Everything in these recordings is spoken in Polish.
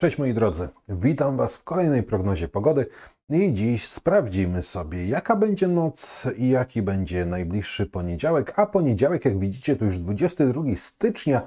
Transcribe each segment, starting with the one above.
Cześć moi drodzy, witam Was w kolejnej prognozie pogody i dziś sprawdzimy sobie jaka będzie noc i jaki będzie najbliższy poniedziałek, a poniedziałek jak widzicie to już 22 stycznia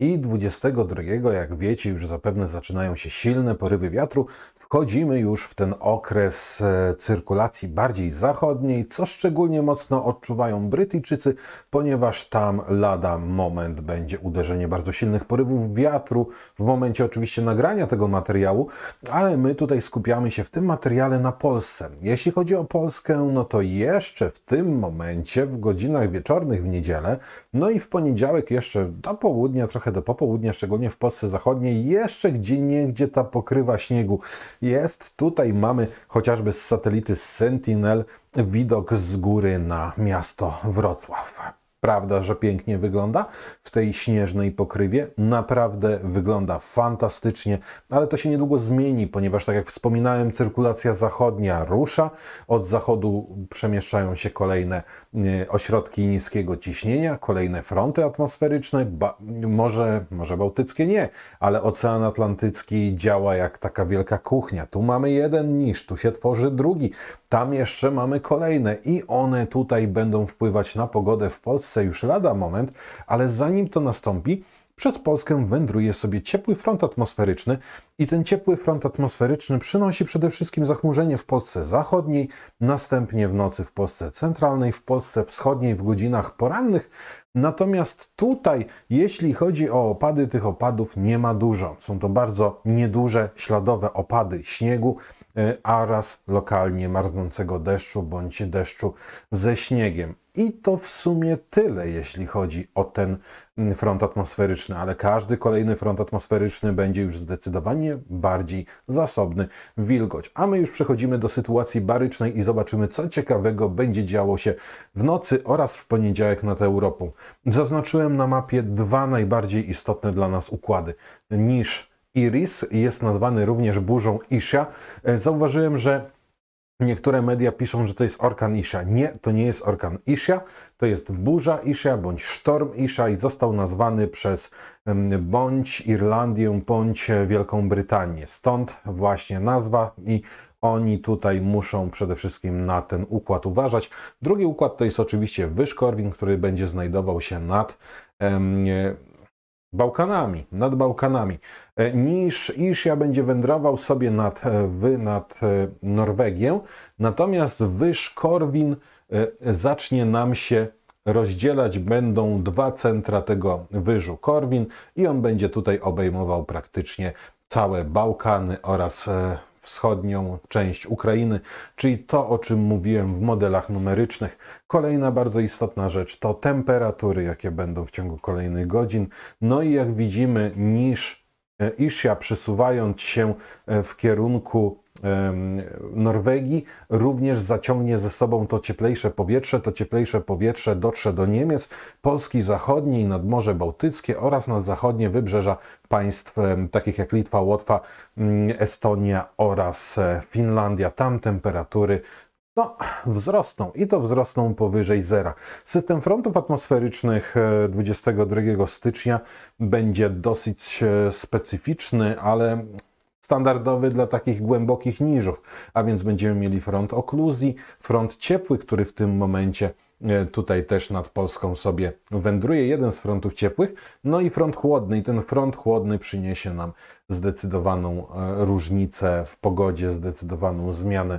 i 22 jak wiecie już zapewne zaczynają się silne porywy wiatru, Wchodzimy już w ten okres e, cyrkulacji bardziej zachodniej, co szczególnie mocno odczuwają Brytyjczycy, ponieważ tam lada moment będzie uderzenie bardzo silnych porywów wiatru w momencie oczywiście nagrania tego materiału, ale my tutaj skupiamy się w tym materiale na Polsce. Jeśli chodzi o Polskę, no to jeszcze w tym momencie, w godzinach wieczornych w niedzielę, no i w poniedziałek jeszcze do południa, trochę do popołudnia, szczególnie w Polsce Zachodniej, jeszcze gdzie niegdzie ta pokrywa śniegu jest. Tutaj mamy chociażby z satelity Sentinel widok z góry na miasto Wrocław. Prawda, że pięknie wygląda w tej śnieżnej pokrywie. Naprawdę wygląda fantastycznie, ale to się niedługo zmieni, ponieważ, tak jak wspominałem, cyrkulacja zachodnia rusza. Od zachodu przemieszczają się kolejne e, ośrodki niskiego ciśnienia, kolejne fronty atmosferyczne. Ba może, może bałtyckie nie, ale Ocean Atlantycki działa jak taka wielka kuchnia. Tu mamy jeden niż, tu się tworzy drugi. Tam jeszcze mamy kolejne i one tutaj będą wpływać na pogodę w Polsce już lada moment, ale zanim to nastąpi, przez Polskę wędruje sobie ciepły front atmosferyczny i ten ciepły front atmosferyczny przynosi przede wszystkim zachmurzenie w Polsce zachodniej, następnie w nocy w Polsce centralnej, w Polsce wschodniej w godzinach porannych, Natomiast tutaj, jeśli chodzi o opady, tych opadów nie ma dużo. Są to bardzo nieduże, śladowe opady śniegu e, oraz lokalnie marznącego deszczu bądź deszczu ze śniegiem. I to w sumie tyle, jeśli chodzi o ten mm, front atmosferyczny, ale każdy kolejny front atmosferyczny będzie już zdecydowanie bardziej zasobny w wilgoć. A my już przechodzimy do sytuacji barycznej i zobaczymy, co ciekawego będzie działo się w nocy oraz w poniedziałek nad Europą. Zaznaczyłem na mapie dwa najbardziej istotne dla nas układy. Niż Iris jest nazwany również burzą Isia. E, zauważyłem, że Niektóre media piszą, że to jest orkan Isia. Nie, to nie jest orkan Isia. to jest burza Isia bądź sztorm Isia i został nazwany przez bądź Irlandię, bądź Wielką Brytanię. Stąd właśnie nazwa i oni tutaj muszą przede wszystkim na ten układ uważać. Drugi układ to jest oczywiście Wyszkorwin, który będzie znajdował się nad em, Bałkanami, nad Bałkanami. E, niż ja będzie wędrował sobie nad, e, wy, nad e, Norwegię, natomiast Wyszkorwin zacznie nam się rozdzielać będą dwa centra tego wyżu Korwin i on będzie tutaj obejmował praktycznie całe Bałkany oraz wschodnią część Ukrainy, czyli to, o czym mówiłem w modelach numerycznych. Kolejna bardzo istotna rzecz to temperatury, jakie będą w ciągu kolejnych godzin. No i jak widzimy, niż e, Isia przesuwając się e, w kierunku Norwegii również zaciągnie ze sobą to cieplejsze powietrze. To cieplejsze powietrze dotrze do Niemiec, Polski zachodniej, nad Morze Bałtyckie oraz na zachodnie wybrzeża państw takich jak Litwa, Łotwa, mm, Estonia oraz e, Finlandia. Tam temperatury no, wzrosną i to wzrosną powyżej zera. System frontów atmosferycznych 22 e, stycznia będzie dosyć e, specyficzny, ale standardowy dla takich głębokich niżów, a więc będziemy mieli front okluzji, front ciepły, który w tym momencie e, tutaj też nad Polską sobie wędruje, jeden z frontów ciepłych, no i front chłodny. I ten front chłodny przyniesie nam zdecydowaną e, różnicę w pogodzie, zdecydowaną zmianę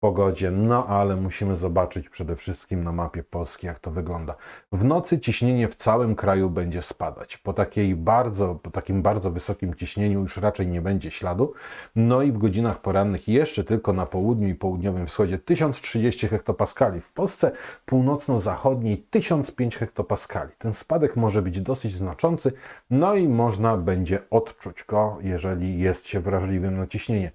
pogodzie, no ale musimy zobaczyć przede wszystkim na mapie Polski, jak to wygląda. W nocy ciśnienie w całym kraju będzie spadać. Po, takiej bardzo, po takim bardzo wysokim ciśnieniu już raczej nie będzie śladu. No i w godzinach porannych jeszcze tylko na południu i południowym wschodzie 1030 hektopaskali. W Polsce północno-zachodniej 1005 hektopaskali. Ten spadek może być dosyć znaczący, no i można będzie odczuć go, jeżeli jest się wrażliwym na ciśnienie.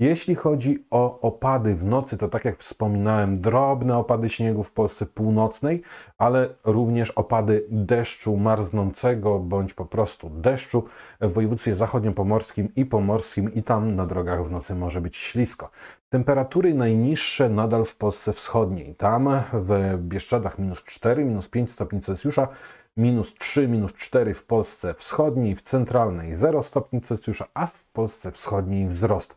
Jeśli chodzi o opady w nocy, to tak jak wspominałem, drobne opady śniegu w Polsce północnej, ale również opady deszczu marznącego bądź po prostu deszczu w województwie zachodniopomorskim i pomorskim i tam na drogach w nocy może być ślisko. Temperatury najniższe nadal w Polsce wschodniej. Tam w Bieszczadach minus 4, minus 5 stopni Celsjusza, minus 3, minus 4 w Polsce wschodniej, w centralnej 0 stopni Celsjusza, a w Polsce wschodniej wzrost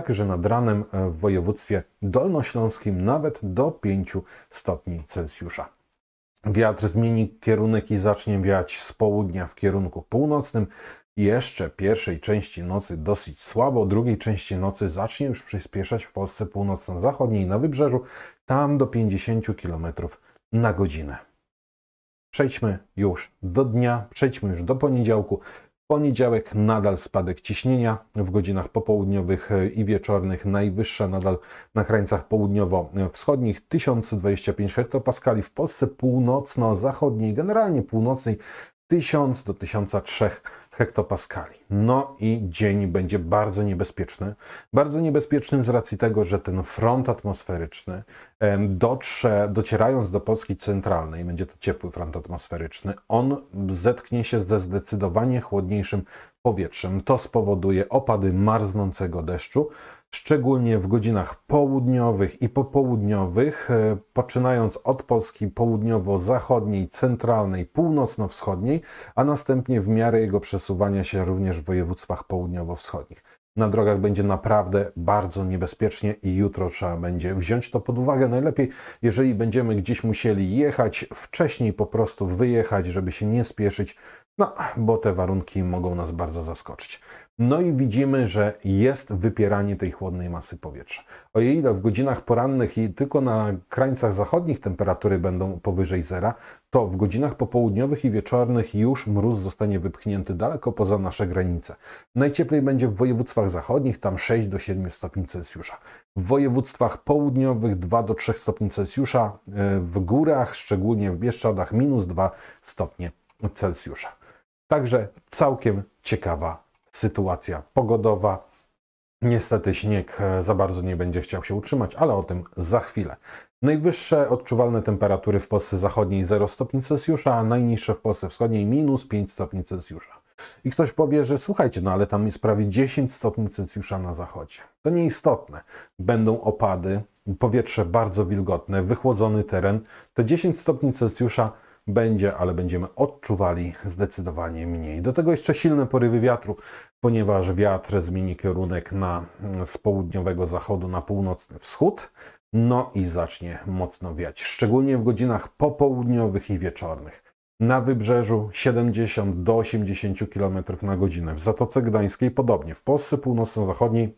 także nad ranem e, w województwie dolnośląskim nawet do 5 stopni Celsjusza. Wiatr zmieni kierunek i zacznie wiać z południa w kierunku północnym. Jeszcze pierwszej części nocy dosyć słabo, drugiej części nocy zacznie już przyspieszać w Polsce północno-zachodniej na wybrzeżu, tam do 50 km na godzinę. Przejdźmy już do dnia, przejdźmy już do poniedziałku. Poniedziałek nadal spadek ciśnienia w godzinach popołudniowych i wieczornych, najwyższe nadal na krańcach południowo-wschodnich 1025 hektopaskali, w Polsce północno-zachodniej, generalnie północnej 1000 do 1003 hektopaskali. No i dzień będzie bardzo niebezpieczny. Bardzo niebezpieczny z racji tego, że ten front atmosferyczny dotrze, docierając do Polski centralnej, będzie to ciepły front atmosferyczny, on zetknie się ze zdecydowanie chłodniejszym powietrzem. To spowoduje opady marznącego deszczu, szczególnie w godzinach południowych i popołudniowych, e, poczynając od Polski południowo-zachodniej, centralnej, północno-wschodniej, a następnie w miarę jego przesuwania się również w województwach południowo-wschodnich. Na drogach będzie naprawdę bardzo niebezpiecznie i jutro trzeba będzie wziąć to pod uwagę. Najlepiej, jeżeli będziemy gdzieś musieli jechać, wcześniej po prostu wyjechać, żeby się nie spieszyć, no bo te warunki mogą nas bardzo zaskoczyć. No i widzimy, że jest wypieranie tej chłodnej masy powietrza. O ile w godzinach porannych i tylko na krańcach zachodnich temperatury będą powyżej zera, to w godzinach popołudniowych i wieczornych już mróz zostanie wypchnięty daleko poza nasze granice. Najcieplej będzie w województwach zachodnich, tam 6 do 7 stopni Celsjusza. W województwach południowych 2 do 3 stopni Celsjusza, e, w górach, szczególnie w Bieszczadach, minus 2 stopnie Celsjusza. Także całkiem ciekawa sytuacja pogodowa. Niestety śnieg e, za bardzo nie będzie chciał się utrzymać, ale o tym za chwilę. Najwyższe odczuwalne temperatury w Polsce zachodniej 0 stopni Celsjusza, a najniższe w Polsce wschodniej minus 5 stopni Celsjusza. I ktoś powie, że słuchajcie, no ale tam jest prawie 10 stopni Celsjusza na zachodzie. To nieistotne. Będą opady, powietrze bardzo wilgotne, wychłodzony teren. Te 10 stopni Celsjusza będzie, ale będziemy odczuwali zdecydowanie mniej. Do tego jeszcze silne porywy wiatru, ponieważ wiatr zmieni kierunek na, mm, z południowego zachodu na północny wschód. No i zacznie mocno wiać, szczególnie w godzinach popołudniowych i wieczornych. Na wybrzeżu 70 do 80 km na godzinę. W Zatoce Gdańskiej podobnie. W Polsce północno-zachodniej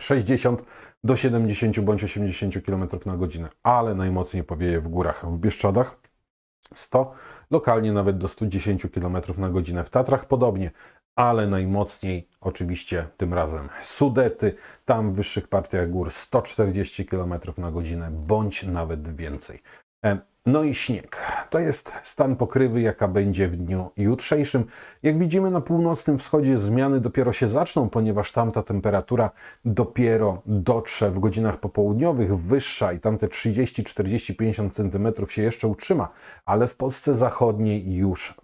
60 do 70 bądź 80 km na godzinę. Ale najmocniej powieje w górach, w Bieszczadach 100, lokalnie nawet do 110 km na godzinę w Tatrach podobnie, ale najmocniej oczywiście tym razem Sudety, tam w wyższych partiach gór 140 km na godzinę bądź nawet więcej. E, no i śnieg. To jest stan pokrywy, jaka będzie w dniu jutrzejszym. Jak widzimy na północnym wschodzie zmiany dopiero się zaczną, ponieważ tamta temperatura dopiero dotrze w godzinach popołudniowych, wyższa i tamte 30, 40, 50 cm się jeszcze utrzyma, ale w Polsce zachodniej już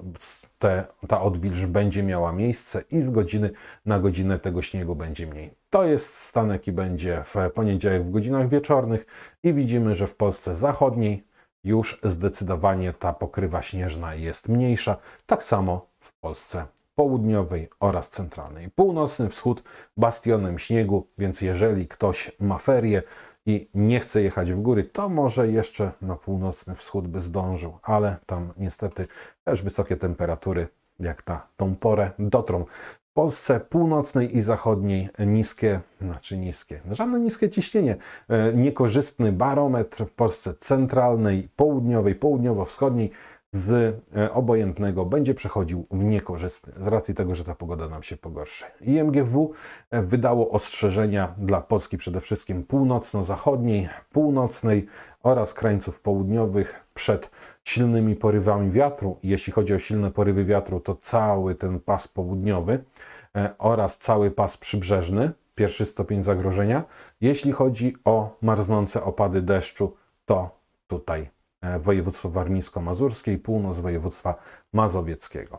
te, ta odwilż będzie miała miejsce i z godziny na godzinę tego śniegu będzie mniej. To jest stan, jaki będzie w poniedziałek w godzinach wieczornych i widzimy, że w Polsce zachodniej już zdecydowanie ta pokrywa śnieżna jest mniejsza. Tak samo w Polsce południowej oraz centralnej. Północny wschód bastionem śniegu, więc jeżeli ktoś ma ferie i nie chce jechać w góry, to może jeszcze na północny wschód by zdążył, ale tam niestety też wysokie temperatury jak ta tą porę dotrą. W Polsce północnej i zachodniej niskie, znaczy niskie, żadne niskie ciśnienie, e, niekorzystny barometr w Polsce centralnej, południowej, południowo-wschodniej z e, obojętnego będzie przechodził w niekorzystny z racji tego, że ta pogoda nam się pogorszy. IMGW e, wydało ostrzeżenia dla Polski przede wszystkim północno-zachodniej, północnej oraz krańców południowych przed silnymi porywami wiatru. Jeśli chodzi o silne porywy wiatru, to cały ten pas południowy e, oraz cały pas przybrzeżny, pierwszy stopień zagrożenia. Jeśli chodzi o marznące opady deszczu, to tutaj E, województwo warmińsko-mazurskie i północ województwa mazowieckiego.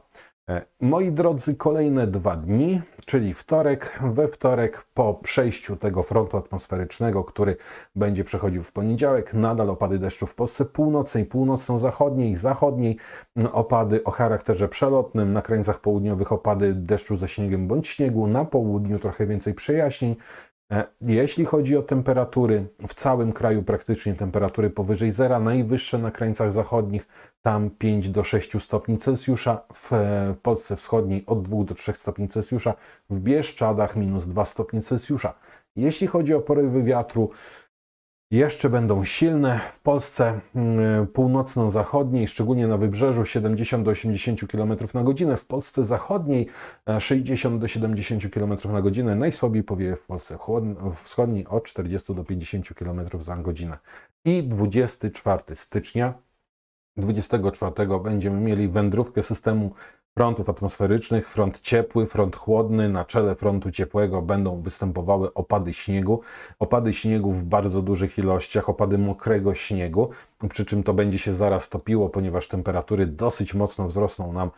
E, moi drodzy, kolejne dwa dni, czyli wtorek. We wtorek, po przejściu tego frontu atmosferycznego, który będzie przechodził w poniedziałek, nadal opady deszczu w Polsce północnej, północno-zachodniej zachodniej. No, opady o charakterze przelotnym, na krańcach południowych opady deszczu ze śniegiem bądź śniegu, na południu trochę więcej przejaśnień, E, jeśli chodzi o temperatury, w całym kraju praktycznie temperatury powyżej zera, najwyższe na krańcach zachodnich, tam 5 do 6 stopni Celsjusza, e, w Polsce Wschodniej od 2 do 3 stopni Celsjusza, w Bieszczadach minus 2 stopnie Celsjusza. Jeśli chodzi o porywy wiatru, jeszcze będą silne. W Polsce mm, północno-zachodniej, szczególnie na wybrzeżu 70 do 80 km na godzinę, w Polsce zachodniej 60 e, do 70 km na godzinę, najsłabiej powieje w Polsce wschodniej od 40 do 50 km za godzinę. I 24 stycznia 24 będziemy mieli wędrówkę systemu frontów atmosferycznych, front ciepły, front chłodny, na czele frontu ciepłego będą występowały opady śniegu, opady śniegu w bardzo dużych ilościach, opady mokrego śniegu przy czym to będzie się zaraz topiło, ponieważ temperatury dosyć mocno wzrosną nam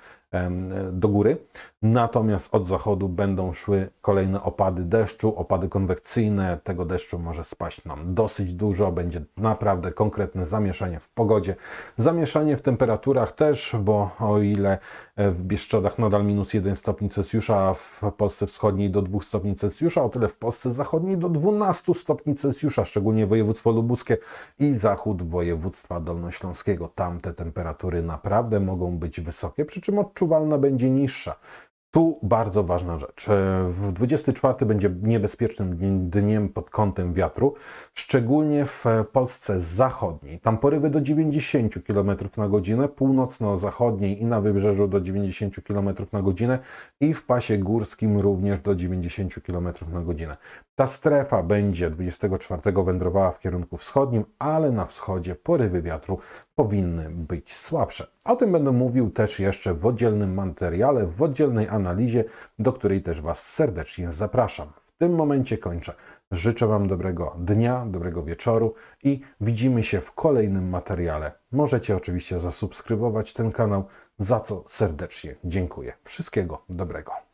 do góry. Natomiast od zachodu będą szły kolejne opady deszczu, opady konwekcyjne. Tego deszczu może spaść nam dosyć dużo, będzie naprawdę konkretne zamieszanie w pogodzie, zamieszanie w temperaturach też, bo o ile e, w Bieszczadach nadal minus 1 stopień Celsjusza, a w Polsce wschodniej do 2 stopni Celsjusza, o tyle w Polsce zachodniej do 12 stopni Celsjusza, szczególnie województwo lubuskie i zachód województwa województwa dolnośląskiego. Tam te temperatury naprawdę mogą być wysokie, przy czym odczuwalna będzie niższa. Tu bardzo ważna rzecz. 24 e, będzie niebezpiecznym dniem pod kątem wiatru, szczególnie w e, Polsce zachodniej. Tam porywy do 90 km na godzinę, północno-zachodniej i na wybrzeżu do 90 km na godzinę i w pasie górskim również do 90 km na godzinę. Ta strefa będzie 24 wędrowała w kierunku wschodnim, ale na wschodzie porywy wiatru powinny być słabsze. O tym będę mówił też jeszcze w oddzielnym materiale, w oddzielnej analizie analizie, do której też Was serdecznie zapraszam. W tym momencie kończę. Życzę Wam dobrego dnia, dobrego wieczoru i widzimy się w kolejnym materiale. Możecie oczywiście zasubskrybować ten kanał, za co serdecznie dziękuję. Wszystkiego dobrego.